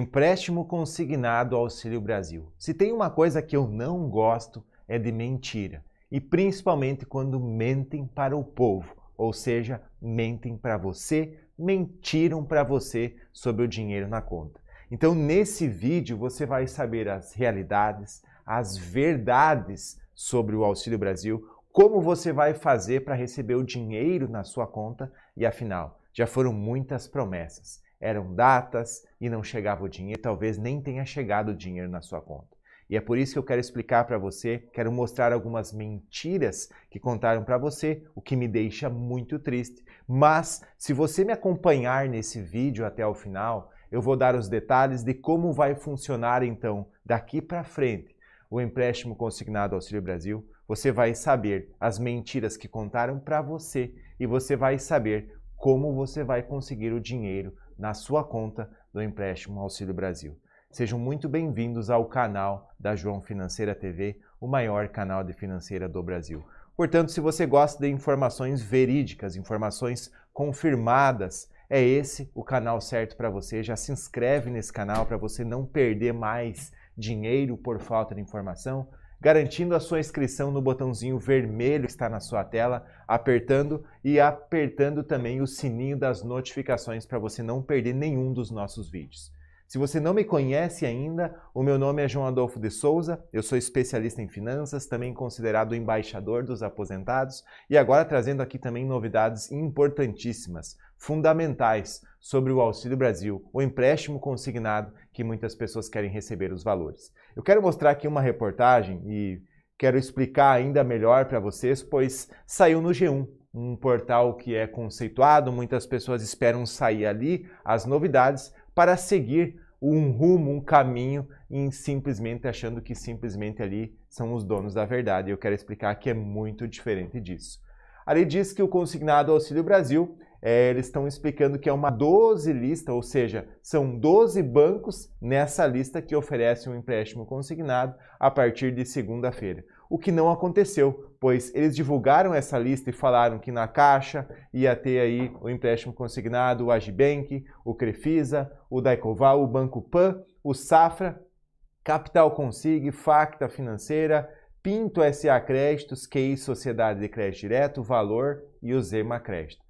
Empréstimo consignado ao Auxílio Brasil. Se tem uma coisa que eu não gosto é de mentira, e principalmente quando mentem para o povo, ou seja, mentem para você, mentiram para você sobre o dinheiro na conta. Então, nesse vídeo você vai saber as realidades, as verdades sobre o Auxílio Brasil, como você vai fazer para receber o dinheiro na sua conta e afinal, já foram muitas promessas eram datas e não chegava o dinheiro, talvez nem tenha chegado o dinheiro na sua conta. E é por isso que eu quero explicar para você, quero mostrar algumas mentiras que contaram para você, o que me deixa muito triste. Mas se você me acompanhar nesse vídeo até o final, eu vou dar os detalhes de como vai funcionar então daqui para frente o empréstimo consignado ao Auxílio Brasil. Você vai saber as mentiras que contaram para você e você vai saber como você vai conseguir o dinheiro na sua conta do empréstimo Auxílio Brasil. Sejam muito bem-vindos ao canal da João Financeira TV, o maior canal de financeira do Brasil. Portanto, se você gosta de informações verídicas, informações confirmadas, é esse o canal certo para você. Já se inscreve nesse canal para você não perder mais dinheiro por falta de informação garantindo a sua inscrição no botãozinho vermelho que está na sua tela, apertando e apertando também o sininho das notificações para você não perder nenhum dos nossos vídeos. Se você não me conhece ainda, o meu nome é João Adolfo de Souza, eu sou especialista em finanças, também considerado embaixador dos aposentados e agora trazendo aqui também novidades importantíssimas, fundamentais sobre o Auxílio Brasil, o empréstimo consignado que muitas pessoas querem receber os valores. Eu quero mostrar aqui uma reportagem e quero explicar ainda melhor para vocês, pois saiu no G1, um portal que é conceituado, muitas pessoas esperam sair ali as novidades para seguir um rumo, um caminho em simplesmente achando que simplesmente ali são os donos da verdade. Eu quero explicar que é muito diferente disso. Ali diz que o consignado Auxílio Brasil é, eles estão explicando que é uma 12 lista, ou seja, são 12 bancos nessa lista que oferecem um empréstimo consignado a partir de segunda-feira. O que não aconteceu, pois eles divulgaram essa lista e falaram que na Caixa ia ter aí o empréstimo consignado, o Agibank, o Crefisa, o Daicoval, o Banco Pan, o Safra, Capital Consig, Facta Financeira, Pinto SA Créditos, QI Sociedade de Crédito Direto, Valor e o Zema Crédito.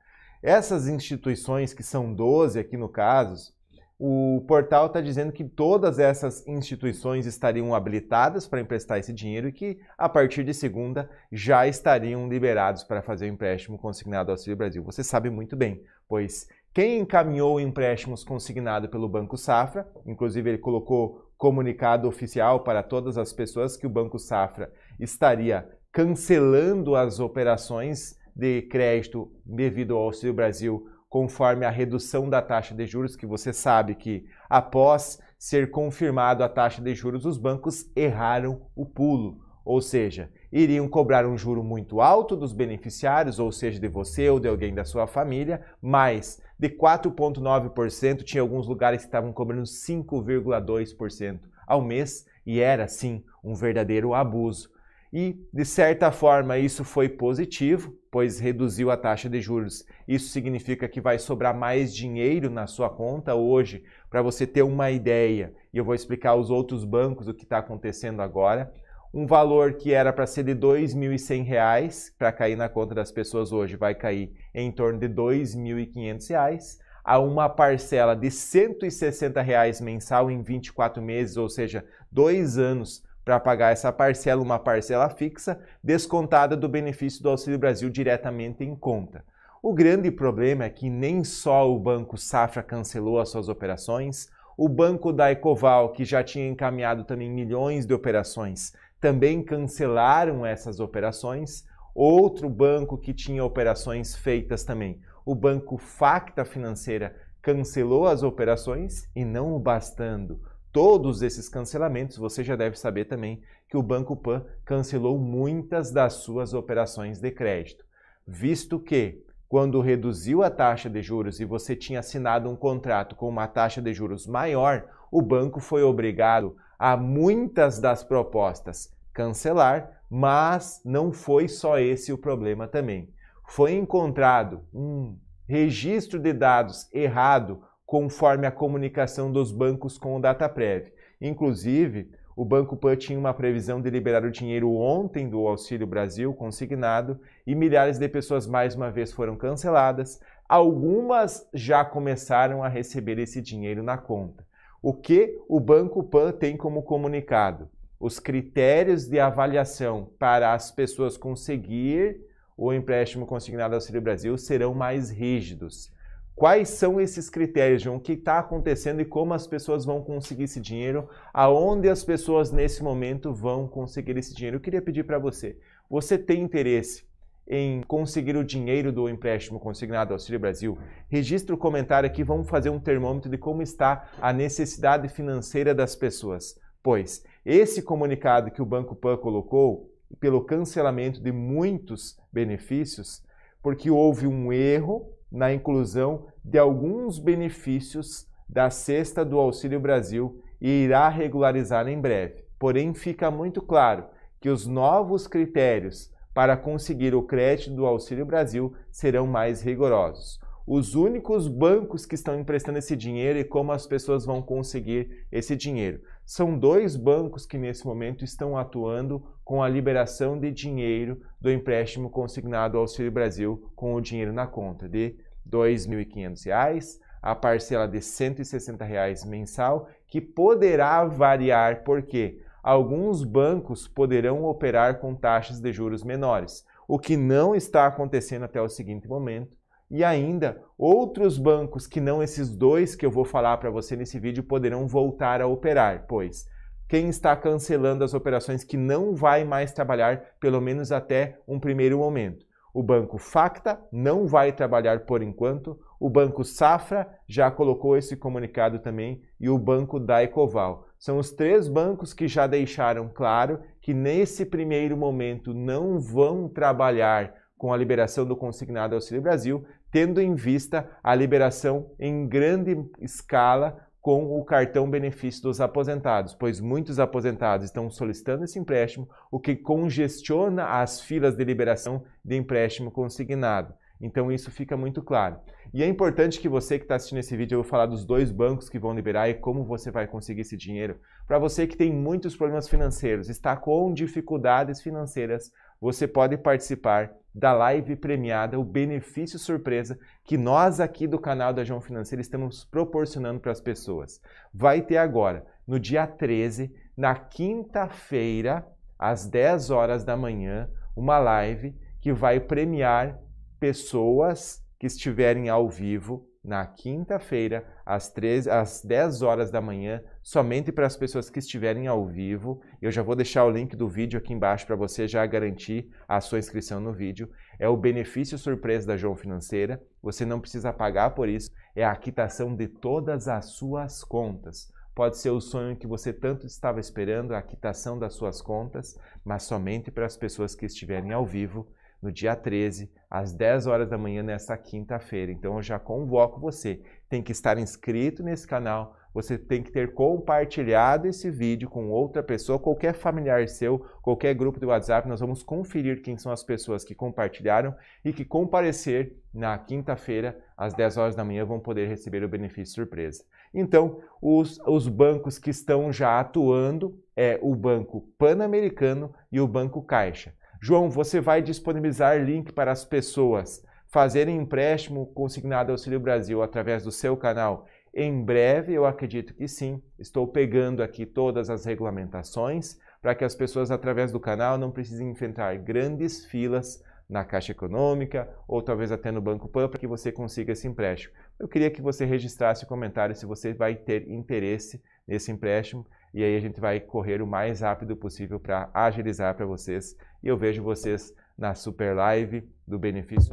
Essas instituições, que são 12 aqui no caso, o portal está dizendo que todas essas instituições estariam habilitadas para emprestar esse dinheiro e que, a partir de segunda, já estariam liberados para fazer o empréstimo consignado ao Auxílio Brasil. Você sabe muito bem, pois quem encaminhou empréstimos consignado pelo Banco Safra, inclusive ele colocou comunicado oficial para todas as pessoas que o Banco Safra estaria cancelando as operações de crédito devido ao Auxílio Brasil, conforme a redução da taxa de juros, que você sabe que após ser confirmado a taxa de juros, os bancos erraram o pulo, ou seja, iriam cobrar um juro muito alto dos beneficiários, ou seja, de você ou de alguém da sua família, mais de 4,9%, tinha alguns lugares que estavam cobrando 5,2% ao mês e era sim um verdadeiro abuso. E, de certa forma, isso foi positivo, pois reduziu a taxa de juros. Isso significa que vai sobrar mais dinheiro na sua conta hoje, para você ter uma ideia. E eu vou explicar aos outros bancos o que está acontecendo agora. Um valor que era para ser de R$ 2.100 para cair na conta das pessoas hoje vai cair em torno de R$ 2.500 a uma parcela de R$ 160 reais mensal em 24 meses, ou seja, dois anos para pagar essa parcela, uma parcela fixa, descontada do benefício do Auxílio Brasil diretamente em conta. O grande problema é que nem só o Banco Safra cancelou as suas operações, o Banco da Ecoval, que já tinha encaminhado também milhões de operações, também cancelaram essas operações. Outro banco que tinha operações feitas também, o Banco Facta Financeira, cancelou as operações e não o bastando todos esses cancelamentos, você já deve saber também que o Banco Pan cancelou muitas das suas operações de crédito, visto que quando reduziu a taxa de juros e você tinha assinado um contrato com uma taxa de juros maior, o banco foi obrigado a muitas das propostas cancelar, mas não foi só esse o problema também. Foi encontrado um registro de dados errado conforme a comunicação dos bancos com o Dataprev. Inclusive, o Banco Pan tinha uma previsão de liberar o dinheiro ontem do Auxílio Brasil consignado e milhares de pessoas mais uma vez foram canceladas. Algumas já começaram a receber esse dinheiro na conta. O que o Banco Pan tem como comunicado? Os critérios de avaliação para as pessoas conseguir o empréstimo consignado ao Auxílio Brasil serão mais rígidos. Quais são esses critérios, João? O que está acontecendo e como as pessoas vão conseguir esse dinheiro? Aonde as pessoas nesse momento vão conseguir esse dinheiro? Eu queria pedir para você: você tem interesse em conseguir o dinheiro do empréstimo consignado ao Auxílio Brasil, registre o comentário aqui, vamos fazer um termômetro de como está a necessidade financeira das pessoas. Pois esse comunicado que o Banco Pan colocou, pelo cancelamento de muitos benefícios, porque houve um erro na inclusão de alguns benefícios da cesta do Auxílio Brasil e irá regularizar em breve. Porém, fica muito claro que os novos critérios para conseguir o crédito do Auxílio Brasil serão mais rigorosos os únicos bancos que estão emprestando esse dinheiro e como as pessoas vão conseguir esse dinheiro. São dois bancos que nesse momento estão atuando com a liberação de dinheiro do empréstimo consignado ao Auxílio Brasil com o dinheiro na conta de R$ 2.500, a parcela de R$ 160 reais mensal, que poderá variar porque alguns bancos poderão operar com taxas de juros menores, o que não está acontecendo até o seguinte momento e ainda outros bancos que não esses dois que eu vou falar para você nesse vídeo poderão voltar a operar, pois quem está cancelando as operações que não vai mais trabalhar, pelo menos até um primeiro momento. O banco Facta não vai trabalhar por enquanto, o banco Safra já colocou esse comunicado também e o banco da Ecoval. São os três bancos que já deixaram claro que nesse primeiro momento não vão trabalhar com a liberação do consignado Auxílio Brasil, tendo em vista a liberação em grande escala com o cartão benefício dos aposentados, pois muitos aposentados estão solicitando esse empréstimo, o que congestiona as filas de liberação de empréstimo consignado. Então isso fica muito claro. E é importante que você que está assistindo esse vídeo, eu vou falar dos dois bancos que vão liberar e como você vai conseguir esse dinheiro. Para você que tem muitos problemas financeiros, está com dificuldades financeiras, você pode participar da live premiada, o benefício surpresa que nós aqui do canal da João Financeira estamos proporcionando para as pessoas. Vai ter agora, no dia 13, na quinta-feira, às 10 horas da manhã, uma live que vai premiar pessoas que estiverem ao vivo na quinta-feira, às, às 10 horas da manhã, somente para as pessoas que estiverem ao vivo. Eu já vou deixar o link do vídeo aqui embaixo para você já garantir a sua inscrição no vídeo. É o benefício surpresa da João Financeira. Você não precisa pagar por isso. É a quitação de todas as suas contas. Pode ser o sonho que você tanto estava esperando, a quitação das suas contas, mas somente para as pessoas que estiverem ao vivo no dia 13, às 10 horas da manhã, nesta quinta-feira. Então eu já convoco você tem que estar inscrito nesse canal, você tem que ter compartilhado esse vídeo com outra pessoa, qualquer familiar seu, qualquer grupo do WhatsApp. Nós vamos conferir quem são as pessoas que compartilharam e que comparecer na quinta-feira, às 10 horas da manhã, vão poder receber o benefício surpresa. Então, os, os bancos que estão já atuando é o Banco Pan-Americano e o Banco Caixa. João, você vai disponibilizar link para as pessoas fazer empréstimo consignado ao Auxílio Brasil através do seu canal? Em breve, eu acredito que sim. Estou pegando aqui todas as regulamentações para que as pessoas, através do canal, não precisem enfrentar grandes filas na Caixa Econômica ou talvez até no Banco Pan para que você consiga esse empréstimo. Eu queria que você registrasse o comentário se você vai ter interesse nesse empréstimo e aí a gente vai correr o mais rápido possível para agilizar para vocês. E eu vejo vocês na super live do benefício.